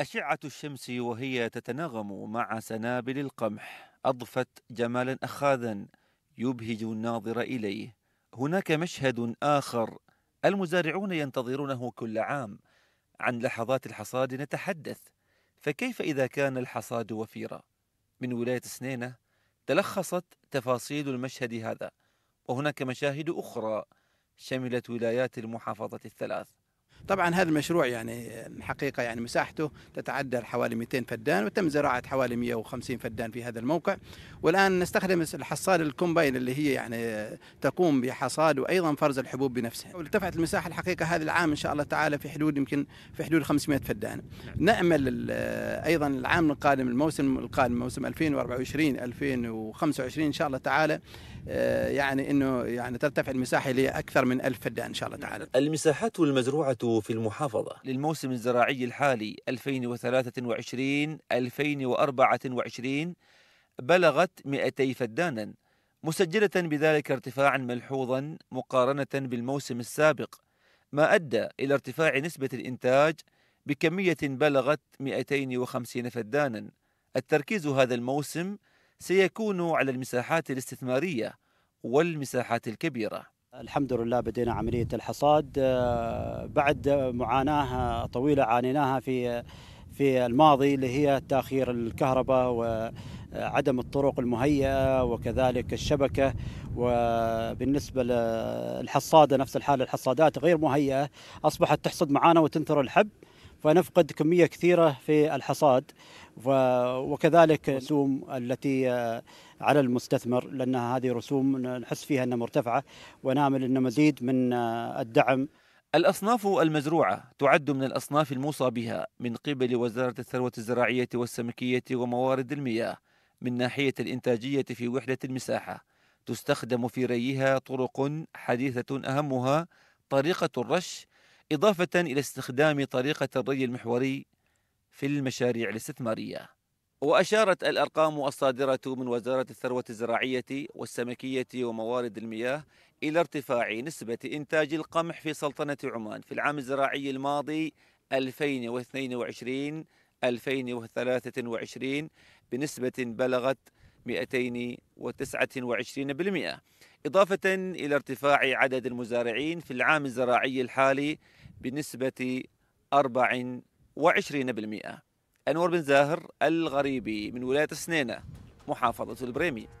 أشعة الشمس وهي تتناغم مع سنابل القمح أضفت جمالا أخاذا يبهج الناظر إليه هناك مشهد آخر المزارعون ينتظرونه كل عام عن لحظات الحصاد نتحدث فكيف إذا كان الحصاد وفيرا؟ من ولاية سنينة تلخصت تفاصيل المشهد هذا وهناك مشاهد أخرى شملت ولايات المحافظة الثلاث طبعا هذا المشروع يعني الحقيقة يعني مساحته تتعدى حوالي 200 فدان وتم زراعة حوالي 150 فدان في هذا الموقع والآن نستخدم الحصاد الكومباين اللي هي يعني تقوم بحصاد وأيضا فرز الحبوب بنفسها وارتفعت المساحة الحقيقة هذا العام إن شاء الله تعالى في حدود يمكن في حدود 500 فدان نعم. نأمل أيضا العام القادم الموسم القادم موسم 2024 2025 إن شاء الله تعالى آه، يعني أنه يعني ترتفع المساحة لأكثر من 1000 فدان إن شاء الله تعالى المساحات المزروعة في المحافظة للموسم الزراعي الحالي 2023-2024 بلغت 200 فدانا مسجلة بذلك ارتفاعا ملحوظا مقارنة بالموسم السابق ما أدى إلى ارتفاع نسبة الإنتاج بكمية بلغت 250 فدانا التركيز هذا الموسم سيكون على المساحات الاستثمارية والمساحات الكبيرة الحمد لله بدينا عملية الحصاد آه، بعد معاناة طويلة عانيناها في في الماضي اللي هي تأخير الكهرباء وعدم الطرق المهيئة وكذلك الشبكة وبالنسبة للحصادة نفس الحال الحصادات غير مهيئة أصبحت تحصد معانا وتنثر الحب فنفقد كميه كثيره في الحصاد وكذلك الرسوم التي آه، على المستثمر لان هذه رسوم نحس فيها انها مرتفعه ونامل ان مزيد من آه، الدعم الأصناف المزروعة تعد من الأصناف الموصى بها من قبل وزارة الثروة الزراعية والسمكية وموارد المياه من ناحية الإنتاجية في وحدة المساحة تستخدم في ريها طرق حديثة أهمها طريقة الرش إضافة إلى استخدام طريقة الري المحوري في المشاريع الاستثمارية وأشارت الأرقام الصادرة من وزارة الثروة الزراعية والسمكية وموارد المياه إلى ارتفاع نسبة إنتاج القمح في سلطنة عمان في العام الزراعي الماضي 2022 2023 بنسبة بلغت 229% إضافة إلى ارتفاع عدد المزارعين في العام الزراعي الحالي بنسبة 24% أنور بن زاهر الغريبي من ولاية سنينة محافظة البريمي